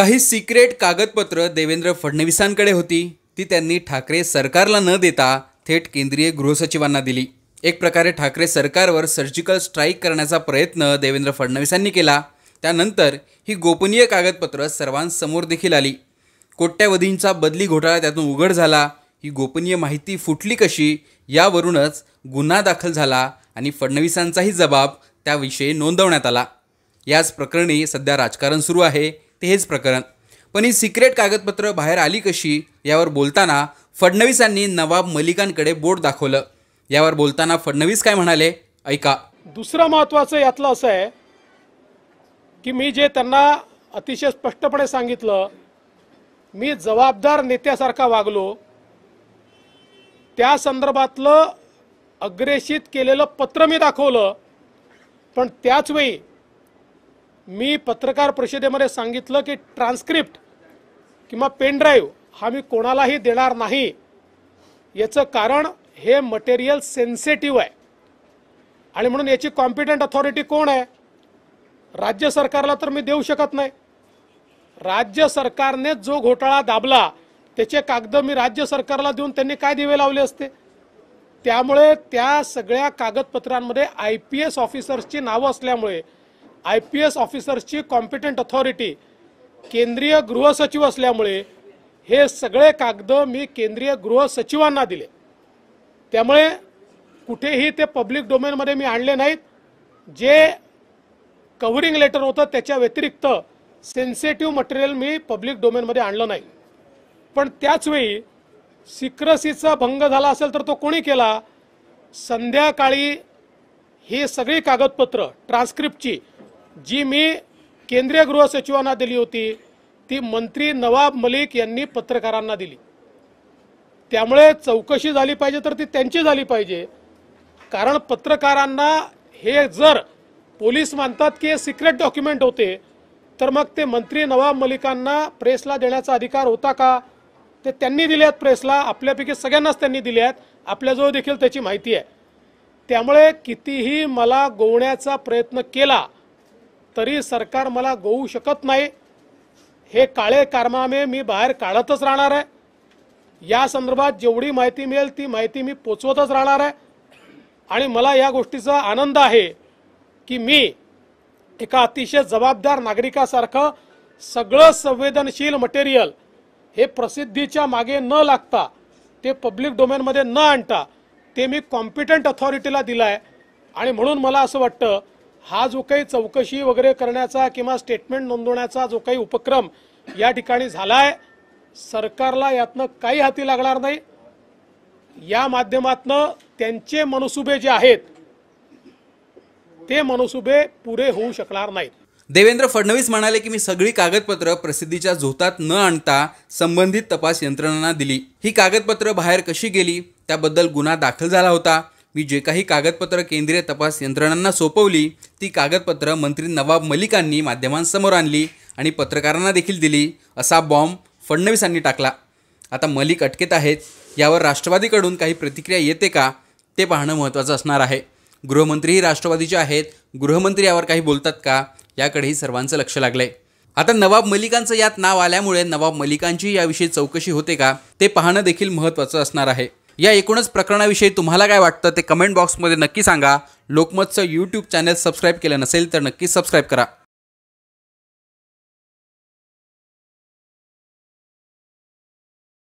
काही सिक्रेट कागदपत्र देवेंद्र फडणवीसांकडे होती ती त्यांनी ठाकरे सरकारला न देता थेट केंद्रीय गृहसचिवांना दिली एक प्रकारे ठाकरे सरकारवर सर्जिकल स्ट्राईक करण्याचा प्रयत्न देवेंद्र फडणवीसांनी केला त्यानंतर ही गोपनीय कागदपत्रं सर्वांसमोर देखील आली कोट्यावधींचा बदली घोटाळा त्यातून उघड झाला ही गोपनीय माहिती फुटली कशी यावरूनच गुन्हा दाखल झाला आणि फडणवीसांचाही जबाब त्याविषयी नोंदवण्यात आला याच प्रकरणी सध्या राजकारण सुरू आहे ते हेच प्रकरण पण ही सिक्रेट कागदपत्र बाहेर आली कशी यावर बोलताना फडणवीसांनी नवाब मलिकांकडे बोट दाखवलं यावर बोलताना फडणवीस काय म्हणाले ऐका दुसरं महत्वाचं यातलं असं आहे की मी जे त्यांना अतिशय स्पष्टपणे सांगितलं मी जबाबदार नेत्यासारखा वागलो त्या संदर्भातलं अग्रेषित केलेलं पत्र मी दाखवलं पण त्याचवेळी मी पत्रकार परिषदेमध्ये सांगितलं की ट्रान्स्क्रिप्ट किंवा पेनड्राईव्ह हा मी कोणालाही देणार नाही याचं कारण हे मटेरियल सेन्सेटिव्ह आहे आणि म्हणून याची कॉम्पिटंट अथॉरिटी कोण आहे राज्य सरकारला तर मी देऊ शकत नाही राज्य सरकारने जो घोटाळा दाबला त्याचे कागद मी राज्य सरकारला देऊन त्यांनी काय दिवे लावले असते त्यामुळे त्या सगळ्या कागदपत्रांमध्ये आय पी एस ऑफिसर्सची नावं असल्यामुळे आय पी एस ऑफिसर्सची कॉम्पिटंट अथॉरिटी केंद्रीय गृहसचिव असल्यामुळे हे सगळे कागद मी केंद्रीय गृहसचिवांना दिले त्यामुळे कुठेही ते पब्लिक डोमेनमध्ये मी आणले नाहीत जे कव्हरिंग लेटर होतं त्याच्या व्यतिरिक्त सेन्सेटिव्ह मटेरियल मी पब्लिक डोमेनमध्ये आणलं नाही पण त्याचवेळी सिक्रसीचा भंग झाला असेल तर तो कोणी केला संध्याकाळी ही सगळी कागदपत्रं ट्रान्स्क्रिप्टची जी मी केंद्रीय गृह सचिवांना दिली होती ती मंत्री नवाब मलिक यांनी पत्रकारांना दिली त्यामुळे चौकशी झाली पाहिजे तर ती त्यांची झाली पाहिजे कारण पत्रकारांना हे जर पोलीस मानतात की हे सिक्रेट डॉक्युमेंट होते तर मग ते मंत्री नवाब मलिकांना प्रेसला देण्याचा अधिकार होता का ते त्यांनी दिले आहेत प्रेसला आपल्यापैकी सगळ्यांनाच त्यांनी दिले आहेत आपल्याजवळ देखील त्याची माहिती आहे त्यामुळे कितीही मला गोवण्याचा प्रयत्न केला तरी सरकार मला गोवू शकत नाही हे काळे कारमामे मी बाहेर काढतच राहणार आहे या संदर्भात जेवढी माहिती मिळेल ती माहिती मी पोचवतच राहणार आहे आणि मला या गोष्टीचा आनंद आहे की मी एका अतिशय जबाबदार नागरिकासारखं सगळं संवेदनशील मटेरियल हे प्रसिद्धीच्या मागे न लागता ते पब्लिक डोमेनमध्ये न आणता ते मी कॉम्पिटंट अथॉरिटीला दिलं आहे आणि म्हणून मला असं वाटतं हा जो काही चौकशी वगैरे करण्याचा किंवा स्टेटमेंट नोंदवण्याचा जो काही उपक्रम या ठिकाणी झालाय सरकारला यातनं काही हाती लागणार नाही या माध्यमातनं त्यांचे मनसुबे जे आहेत ते मनसुबे पुरे होऊ शकणार नाहीत देवेंद्र फडणवीस म्हणाले की मी सगळी कागदपत्र प्रसिद्धीच्या झोतात न आणता संबंधित तपास यंत्रणांना दिली ही कागदपत्र बाहेर कशी गेली त्याबद्दल गुन्हा दाखल झाला होता मी जे काही कागदपत्रं केंद्रीय तपास यंत्रणांना सोपवली ती कागदपत्रं मंत्री नवाब मलिकांनी माध्यमांसमोर आणली आणि पत्रकारांना देखील दिली असा बॉम्ब फडणवीसांनी टाकला आता मलिक अटकेत आहेत यावर राष्ट्रवादीकडून काही प्रतिक्रिया येते का ते पाहणं महत्त्वाचं असणार आहे गृहमंत्रीही राष्ट्रवादीचे आहेत गृहमंत्री यावर काही बोलतात का याकडेही सर्वांचं लक्ष लागलं आहे आता नवाब मलिकांचं यात नाव आल्यामुळे नवाब मलिकांची याविषयी चौकशी होते का ते पाहणं देखील महत्त्वाचं असणार आहे या एकूणच प्रकरणाविषयी तुम्हाला काय वाटतं ते कमेंट बॉक्समध्ये नक्की सांगा लोकमतचं यूट्यूब चॅनल सबस्क्राईब केलं नसेल तर नक्की सबस्क्राईब करा